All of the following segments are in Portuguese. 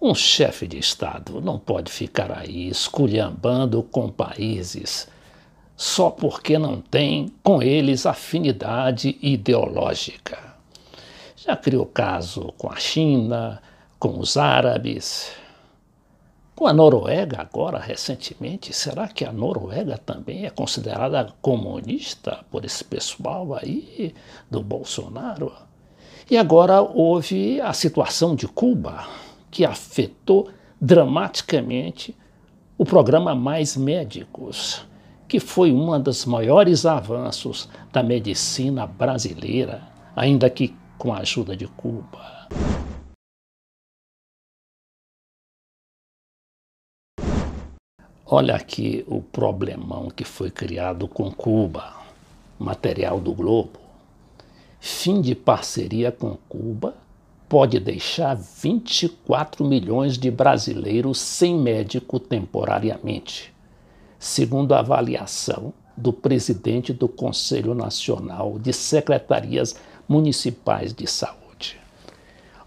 Um chefe de Estado não pode ficar aí esculhambando com países só porque não tem com eles afinidade ideológica. Já criou caso com a China, com os árabes, com a Noruega agora recentemente. Será que a Noruega também é considerada comunista por esse pessoal aí do Bolsonaro? E agora houve a situação de Cuba que afetou dramaticamente o programa Mais Médicos, que foi um dos maiores avanços da medicina brasileira, ainda que com a ajuda de Cuba. Olha aqui o problemão que foi criado com Cuba, material do Globo. Fim de parceria com Cuba pode deixar 24 milhões de brasileiros sem médico temporariamente, segundo a avaliação do presidente do Conselho Nacional de Secretarias Municipais de Saúde.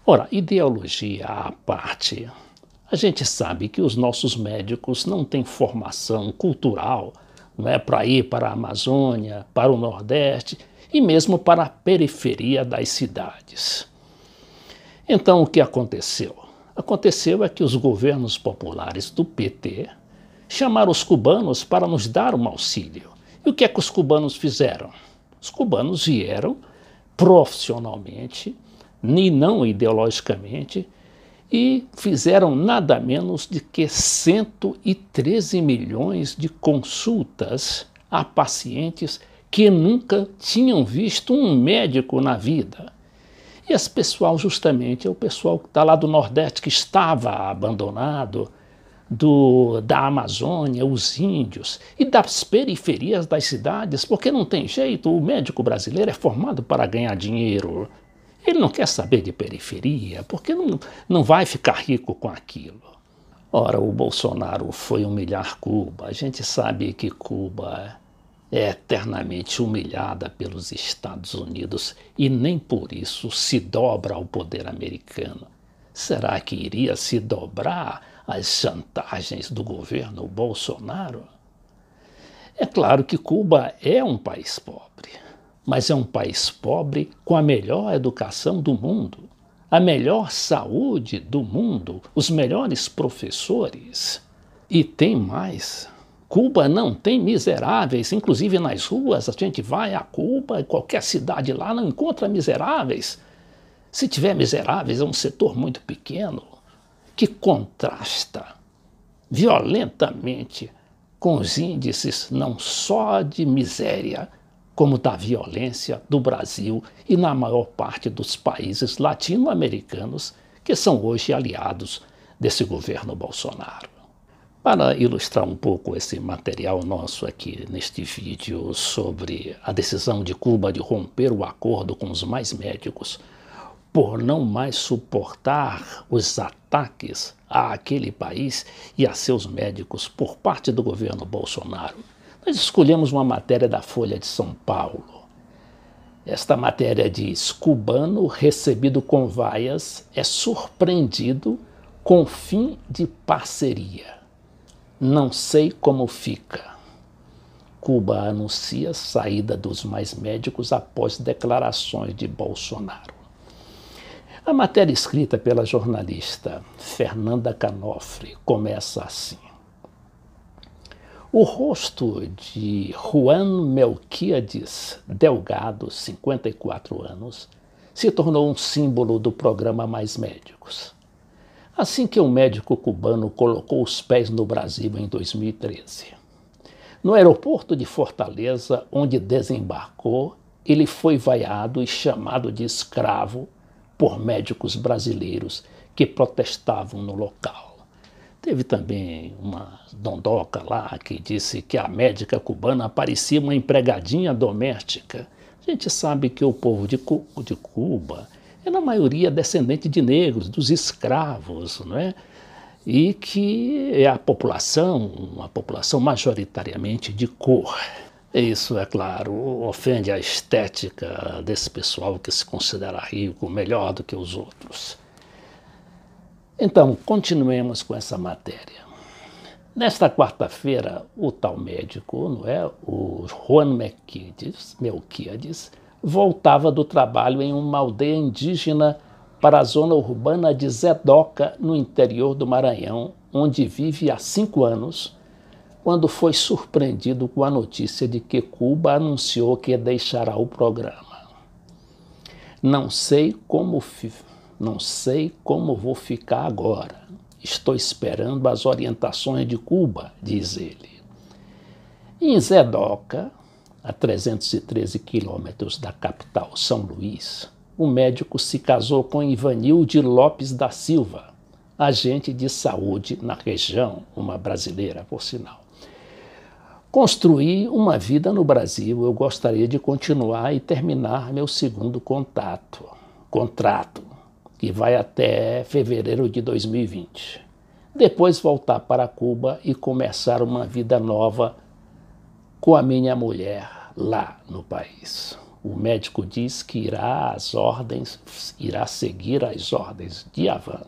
Ora, ideologia à parte, a gente sabe que os nossos médicos não têm formação cultural, não é para ir para a Amazônia, para o Nordeste e mesmo para a periferia das cidades. Então, o que aconteceu? Aconteceu é que os governos populares do PT chamaram os cubanos para nos dar um auxílio. E o que é que os cubanos fizeram? Os cubanos vieram profissionalmente e não ideologicamente e fizeram nada menos de que 113 milhões de consultas a pacientes que nunca tinham visto um médico na vida. E esse pessoal, justamente, é o pessoal que está lá do Nordeste, que estava abandonado, do, da Amazônia, os índios, e das periferias das cidades, porque não tem jeito, o médico brasileiro é formado para ganhar dinheiro. Ele não quer saber de periferia, porque não, não vai ficar rico com aquilo. Ora, o Bolsonaro foi humilhar Cuba. A gente sabe que Cuba é eternamente humilhada pelos Estados Unidos e nem por isso se dobra ao poder americano. Será que iria se dobrar às chantagens do governo Bolsonaro? É claro que Cuba é um país pobre, mas é um país pobre com a melhor educação do mundo, a melhor saúde do mundo, os melhores professores. E tem mais: Cuba não tem miseráveis, inclusive nas ruas a gente vai a Cuba, qualquer cidade lá não encontra miseráveis. Se tiver miseráveis, é um setor muito pequeno que contrasta violentamente com os índices não só de miséria, como da violência do Brasil e na maior parte dos países latino-americanos que são hoje aliados desse governo Bolsonaro. Para ilustrar um pouco esse material nosso aqui neste vídeo sobre a decisão de Cuba de romper o acordo com os mais médicos por não mais suportar os ataques àquele país e a seus médicos por parte do governo Bolsonaro, nós escolhemos uma matéria da Folha de São Paulo. Esta matéria diz: cubano recebido com vaias é surpreendido com fim de parceria. Não sei como fica. Cuba anuncia saída dos mais médicos após declarações de Bolsonaro. A matéria escrita pela jornalista Fernanda Canofre começa assim. O rosto de Juan Melquiades Delgado, 54 anos, se tornou um símbolo do programa Mais Médicos. Assim que um médico cubano colocou os pés no Brasil em 2013. No aeroporto de Fortaleza, onde desembarcou, ele foi vaiado e chamado de escravo por médicos brasileiros que protestavam no local. Teve também uma dondoca lá que disse que a médica cubana parecia uma empregadinha doméstica. A gente sabe que o povo de Cuba é na maioria descendente de negros, dos escravos, não é? e que é a população, uma população majoritariamente de cor. Isso, é claro, ofende a estética desse pessoal que se considera rico, melhor do que os outros. Então, continuemos com essa matéria. Nesta quarta-feira, o tal médico, não é, o Juan Melquiades, voltava do trabalho em uma aldeia indígena para a zona urbana de Zedoca, no interior do Maranhão, onde vive há cinco anos, quando foi surpreendido com a notícia de que Cuba anunciou que deixará o programa. Não sei como, não sei como vou ficar agora. Estou esperando as orientações de Cuba, diz ele. Em Zedoca, a 313 quilômetros da capital, São Luís, o médico se casou com Ivanilde Lopes da Silva, agente de saúde na região, uma brasileira, por sinal. Construí uma vida no Brasil, eu gostaria de continuar e terminar meu segundo contato, contrato, que vai até fevereiro de 2020. Depois voltar para Cuba e começar uma vida nova com a minha mulher lá no país. O médico diz que irá às ordens, irá seguir as ordens de Havana.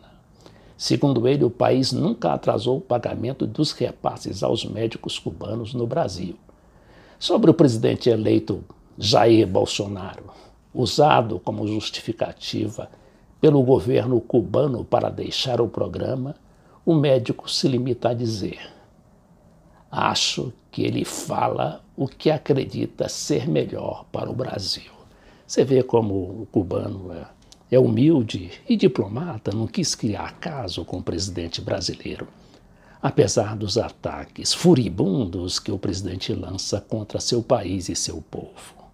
Segundo ele, o país nunca atrasou o pagamento dos repasses aos médicos cubanos no Brasil. Sobre o presidente eleito Jair Bolsonaro, usado como justificativa pelo governo cubano para deixar o programa, o médico se limita a dizer: acho que ele fala o que acredita ser melhor para o Brasil. Você vê como o cubano é, é humilde e diplomata, não quis criar caso com o presidente brasileiro. Apesar dos ataques furibundos que o presidente lança contra seu país e seu povo.